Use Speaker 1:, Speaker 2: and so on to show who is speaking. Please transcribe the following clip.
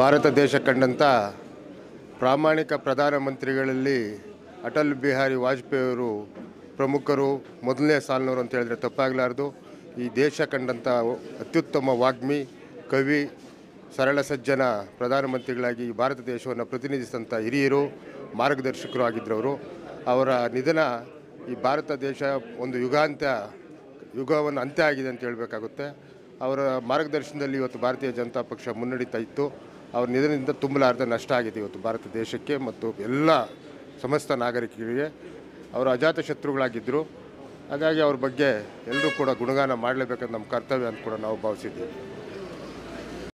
Speaker 1: ಭಾರತ ದೇಶ ಕಂಡಂಥ ಪ್ರಾಮಾಣಿಕ ಪ್ರಧಾನಮಂತ್ರಿಗಳಲ್ಲಿ ಅಟಲ್ ಬಿಹಾರಿ ವಾಜಪೇಯಿ ಅವರು ಪ್ರಮುಖರು ಮೊದಲನೇ ಸಾಲಿನವರು ಅಂತ ಹೇಳಿದ್ರೆ ತಪ್ಪಾಗಲಾರ್ದು ಈ ದೇಶ ಕಂಡಂಥ ಅತ್ಯುತ್ತಮ ವಾಗ್ಮಿ ಕವಿ ಸರಳ ಸಜ್ಜನ ಪ್ರಧಾನಮಂತ್ರಿಗಳಾಗಿ ಭಾರತ ದೇಶವನ್ನು ಪ್ರತಿನಿಧಿಸಿದಂಥ ಹಿರಿಯರು ಮಾರ್ಗದರ್ಶಕರು ಆಗಿದ್ದರವರು ಅವರ ನಿಧನ ಈ ಭಾರತ ದೇಶ ಒಂದು ಯುಗಾಂತ್ಯ ಯುಗವನ್ನು ಅಂತ್ಯ ಆಗಿದೆ ಅಂತ ಹೇಳಬೇಕಾಗುತ್ತೆ ಅವರ ಮಾರ್ಗದರ್ಶನದಲ್ಲಿ ಇವತ್ತು ಭಾರತೀಯ ಜನತಾ ಪಕ್ಷ ಮುನ್ನಡೀತಾ ಇತ್ತು ಅವ್ರ ನಿಧನದಿಂದ ತುಂಬಲಾರದ ನಷ್ಟ ಆಗಿದೆ ಇವತ್ತು ಭಾರತ ದೇಶಕ್ಕೆ ಮತ್ತು ಎಲ್ಲ ಸಮಸ್ತ ನಾಗರಿಕರಿಗೆ ಅವರು ಅಜಾತ ಶತ್ರುಗಳಾಗಿದ್ದರು ಹಾಗಾಗಿ ಅವ್ರ ಬಗ್ಗೆ ಎಲ್ಲರೂ ಕೂಡ ಗುಣಗಾನ ಮಾಡಲೇಬೇಕಂತ ನಮ್ಮ ಕರ್ತವ್ಯ ಅಂತ ಕೂಡ ನಾವು ಭಾವಿಸಿದ್ದೀವಿ